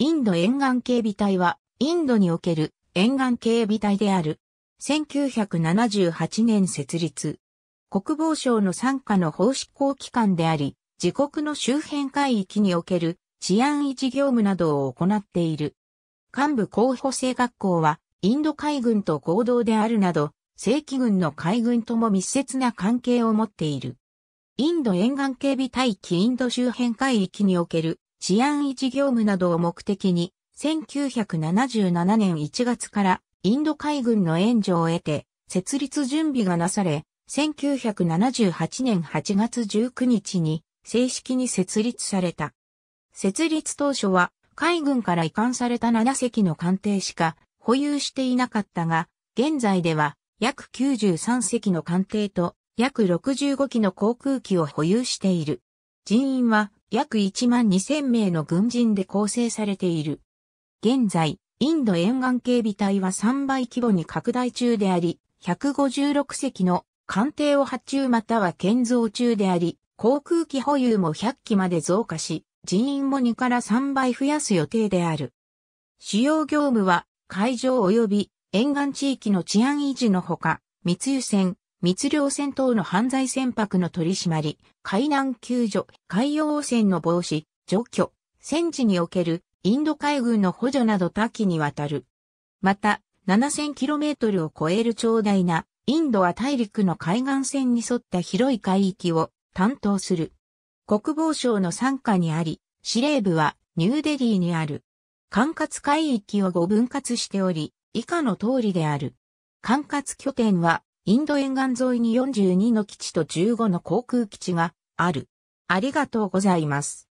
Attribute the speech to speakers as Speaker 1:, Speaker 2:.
Speaker 1: インド沿岸警備隊は、インドにおける沿岸警備隊である。
Speaker 2: 1978年設立。国防省の参加の法執行機関であり、自国の周辺海域における治安維持業務などを行っている。幹部候補生学校は、インド海軍と合同であるなど、正規軍の海軍とも密接な関係を持っている。インド沿岸警備隊機インド周辺海域における治安維持業務などを目的に、1977年1月からインド海軍の援助を得て、設立準備がなされ、1978年8月19日に正式に設立された。設立当初は海軍から移管された7隻の艦艇しか保有していなかったが、現在では約93隻の艦艇と約65機の航空機を保有している。人員は約1万2000名の軍人で構成されている。現在、インド沿岸警備隊は3倍規模に拡大中であり、156隻の艦艇を発注または建造中であり、航空機保有も100機まで増加し、人員も2から3倍増やす予定である。主要業務は海上及び沿岸地域の治安維持のほか、密輸船、密漁船等の犯罪船舶の取り締まり、海難救助、海洋汚染の防止、除去、戦時におけるインド海軍の補助など多岐にわたる。また、7000km を超える長大なインドは大陸の海岸線に沿った広い海域を担当する。国防省の参加にあり、司令部はニューデリーにある。管轄海域を5分割しており、以下の通りである。管轄拠点はインド沿岸沿いに42の基地と15の航空基地
Speaker 1: がある。ありがとうございます。